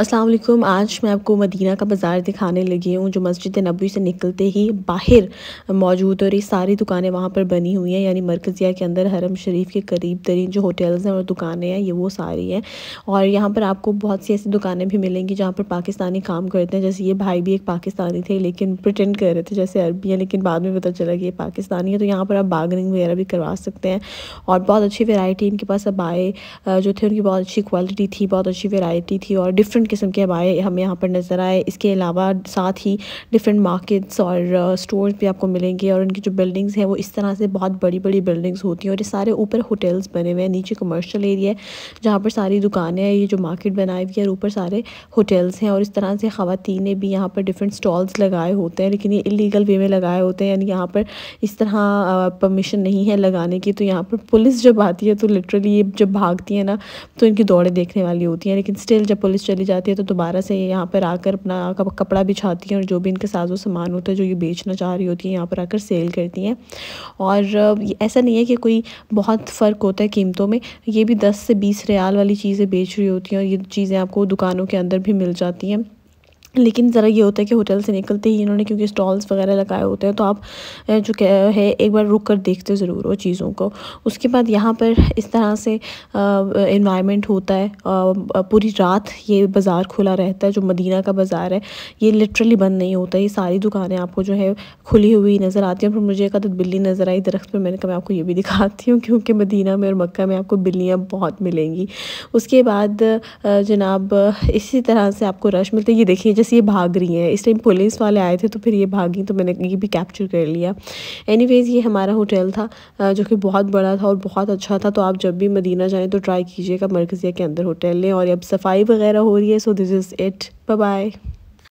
अस्सलाम वालेकुम आज मैं आपको मदीना का बाज़ार दिखाने लगी हूँ जो मस्जिद नबी से निकलते ही बाहर मौजूद है और ये सारी दुकानें वहाँ पर बनी हुई हैं यानी मरकज़िया के अंदर हरम शरीफ के करीब तरीन जो होटल्स हैं और दुकानें हैं ये वो सारी हैं और यहाँ पर आपको बहुत सी ऐसी दुकानें भी मिलेंगी जहाँ पर पाकिस्तानी काम करते हैं जैसे ये भाई भी एक पाकिस्तानी थे लेकिन प्रटेंड कर रहे थे जैसे अरबी है लेकिन बाद में पता चला कि ये पाकिस्तानी है तो यहाँ पर आप बार्गनिंग वगैरह भी करवा सकते हैं और बहुत अच्छी वेराइटी इनके पास अब आए जो थे उनकी बहुत अच्छी क्वालिटी थी बहुत अच्छी वेराइटी थी और डिफरेंट डिफरेंट किस्म के बाय हमें यहाँ पर नज़र आए इसके अलावा साथ ही डिफरेंट मार्केट्स और स्टोर्स uh, भी आपको मिलेंगे और उनकी जो बिल्डिंग्स हैं वो इस तरह से बहुत बड़ी बड़ी बिल्डिंग्स होती हैं और ये सारे ऊपर होटल्स बने हुए हैं नीचे कमर्शियल एरिया है जहाँ पर सारी दुकानें हैं ये जो मार्केट बनाई हुई है और ऊपर सारे होटल्स हैं और इस तरह से ख़वान भी यहाँ पर डिफरेंट स्टॉल्स लगाए होते हैं लेकिन ये इलीगल वे में लगाए होते हैं यानी यहाँ पर इस तरह परमिशन uh, नहीं है लगाने की तो यहाँ पर पुलिस जब आती है तो लिटरली ये जब भागती है ना तो इनकी दौड़ें देखने वाली होती हैं लेकिन स्टिल जब पुलिस चली जाती है तो दोबारा से यहाँ पर आकर अपना कपड़ा बिछाती हैं और जो भी इनके साजो सामान होता है जो ये बेचना चाह रही होती हैं यहाँ पर आकर सेल करती हैं और ऐसा नहीं है कि कोई बहुत फ़र्क होता है कीमतों में ये भी दस से बीस रियाल वाली चीज़ें बेच रही होती हैं और ये चीज़ें आपको दुकानों के अंदर भी मिल जाती हैं लेकिन ज़रा ये होता है कि होटल से निकलते ही इन्होंने क्योंकि स्टॉल्स वगैरह लगाए होते हैं तो आप जो है एक बार रुक कर देखते ज़रूर हो चीज़ों को उसके बाद यहाँ पर इस तरह से इन्वायरमेंट होता है पूरी रात ये बाज़ार खुला रहता है जो मदीना का बाज़ार है ये लिटरली बंद नहीं होता ये सारी दुकानें आपको जो है खुली हुई नज़र आती हैं फिर मुझे एक आदत बिल्ली नज़र आई दरख्त पर मैंने कहा मैं आपको ये भी दिखाती हूँ क्योंकि मदीना में और मक्का में आपको बिल्लियाँ बहुत मिलेंगी उसके बाद जनाब इसी तरह से आपको रश मिलता है ये देखिए जैसे ये भाग रही हैं इस टाइम पुलिस वाले आए थे तो फिर ये भागी तो मैंने ये भी कैप्चर कर लिया एनीवेज ये हमारा होटल था जो कि बहुत बड़ा था और बहुत अच्छा था तो आप जब भी मदीना जाएँ तो ट्राई कीजिएगा मरकज़िया के अंदर होटल लें और अब सफाई वगैरह हो रही है so this is it bye